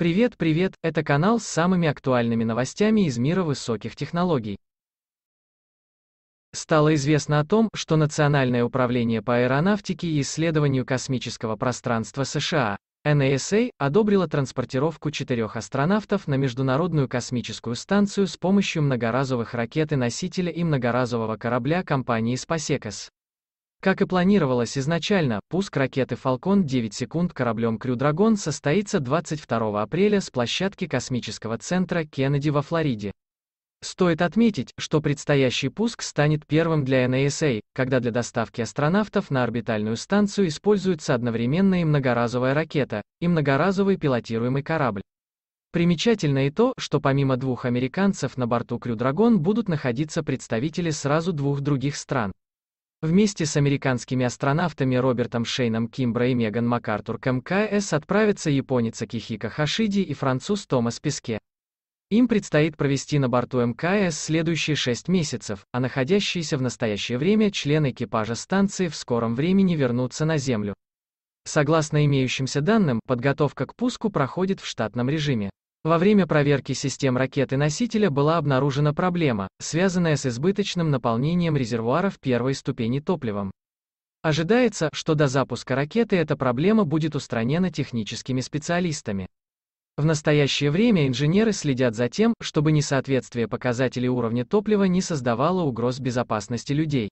Привет, привет, это канал с самыми актуальными новостями из мира высоких технологий. Стало известно о том, что Национальное управление по аэронавтике и исследованию космического пространства США, NASA, одобрило транспортировку четырех астронавтов на Международную космическую станцию с помощью многоразовых ракеты-носителя и многоразового корабля компании SpaceX. Как и планировалось изначально, пуск ракеты Falcon 9 секунд кораблем Crew Dragon состоится 22 апреля с площадки космического центра Кеннеди во Флориде. Стоит отметить, что предстоящий пуск станет первым для NASA, когда для доставки астронавтов на орбитальную станцию используется одновременно и многоразовая ракета, и многоразовый пилотируемый корабль. Примечательно и то, что помимо двух американцев на борту Crew Dragon будут находиться представители сразу двух других стран. Вместе с американскими астронавтами Робертом Шейном Кимбра и Меган МакАртур к МКС отправятся японец Акихика Хашиди и француз Томас Песке. Им предстоит провести на борту МКС следующие шесть месяцев, а находящиеся в настоящее время члены экипажа станции в скором времени вернутся на Землю. Согласно имеющимся данным, подготовка к пуску проходит в штатном режиме. Во время проверки систем ракеты-носителя была обнаружена проблема, связанная с избыточным наполнением резервуаров первой ступени топливом. Ожидается, что до запуска ракеты эта проблема будет устранена техническими специалистами. В настоящее время инженеры следят за тем, чтобы несоответствие показателей уровня топлива не создавало угроз безопасности людей.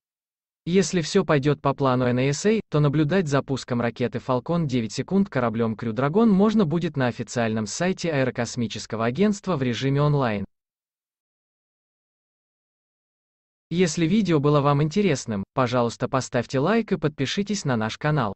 Если все пойдет по плану NASA, то наблюдать за пуском ракеты Falcon 9 секунд кораблем Crew Dragon можно будет на официальном сайте Аэрокосмического агентства в режиме онлайн. Если видео было вам интересным, пожалуйста поставьте лайк и подпишитесь на наш канал.